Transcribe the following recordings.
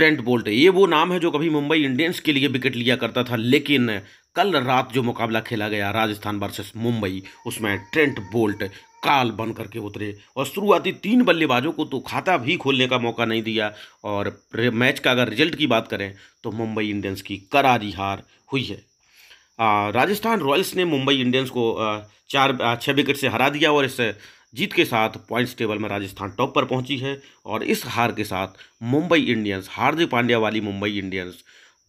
Trent Boult ये वो नाम है जो कभी मुंबई इंडियंस के लिए विकेट लिया करता था लेकिन कल रात जो मुकाबला खेला गया राजस्थान वर्सेस मुंबई उसमें ट्रेंट बोल्ट काल बन करके उतरे और शुरुआती तीन बल्लेबाजों को तो खाता भी खोलने का मौका नहीं दिया और मैच का अगर रिजल्ट की बात करें तो मुंबई इंडियंस की करारी हार हुई है राजस्थान रॉयल्स ने मुंबई इंडियंस को चार छः विकेट से हरा दिया और इस जीत के साथ पॉइंट्स टेबल में राजस्थान टॉप पर पहुंची है और इस हार के साथ मुंबई इंडियंस हार्दिक पांड्या वाली मुंबई इंडियंस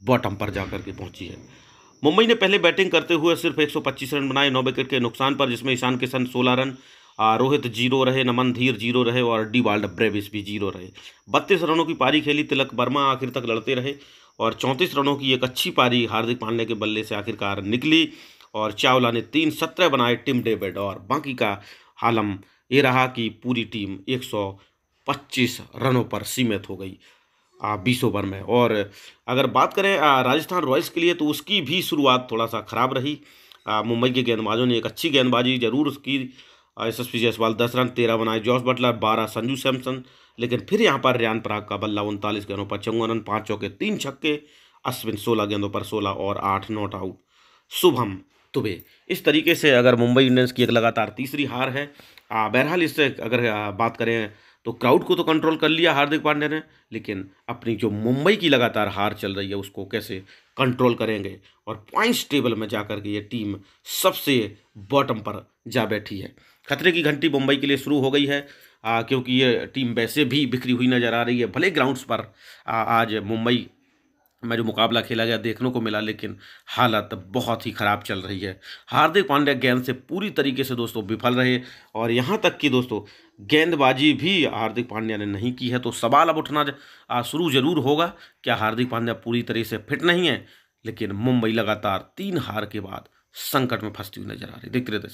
बॉटम पर जाकर के पहुंची है मुंबई ने पहले बैटिंग करते हुए सिर्फ 125 रन बनाए नौ विकेट के नुकसान पर जिसमें ईशान किशन सोलह रन रोहित जीरो रहे नमन धीर जीरो रहे और डी वाल्ड ब्रेविस भी जीरो रहे बत्तीस रनों की पारी खेली तिलक वर्मा आखिर तक लड़ते रहे और चौंतीस रनों की एक अच्छी पारी हार्दिक पांड्या के बल्ले से आखिरकार निकली और चावला ने तीन सत्रह बनाए टिम डेविड और बाकी का हालम ये रहा कि पूरी टीम 125 रनों पर सीमित हो गई बीस ओवर में और अगर बात करें राजस्थान रॉयल्स के लिए तो उसकी भी शुरुआत थोड़ा सा ख़राब रही मुंबई के गेंदबाजों ने एक अच्छी गेंदबाजी जरूर की एस एस पी जयसवाल दस रन तेरह बनाए जॉर्ज बटलर बारह संजू सैमसन लेकिन फिर यहाँ पर रियान पराग का बल्ला उनतालीस गेंदों पर चौवन रन पाँच चौके तीन छक्के अश्विन सोलह गेंदों पर सोलह और आठ नॉट आउट शुभम तुबे इस तरीके से अगर मुंबई इंडियंस की एक लगातार तीसरी हार है बहरहाल इससे अगर बात करें तो क्राउड को तो कंट्रोल कर लिया हार्दिक पांड्या ने लेकिन अपनी जो मुंबई की लगातार हार चल रही है उसको कैसे कंट्रोल करेंगे और पॉइंट्स टेबल में जाकर के ये टीम सबसे बॉटम पर जा बैठी है खतरे की घंटी मुंबई के लिए शुरू हो गई है आ, क्योंकि ये टीम वैसे भी बिखरी हुई नज़र आ रही है भले ग्राउंड्स पर आ, आज मुंबई में जो मुकाबला खेला गया देखने को मिला लेकिन हालत बहुत ही ख़राब चल रही है हार्दिक पांड्या गेंद से पूरी तरीके से दोस्तों विफल रहे और यहाँ तक कि दोस्तों गेंदबाजी भी हार्दिक पांड्या ने नहीं की है तो सवाल अब उठना शुरू ज़रूर होगा क्या हार्दिक पांड्या पूरी तरह से फिट नहीं है लेकिन मुंबई लगातार तीन हार के बाद संकट में फंसती हुई नजर आ रही देखते रहते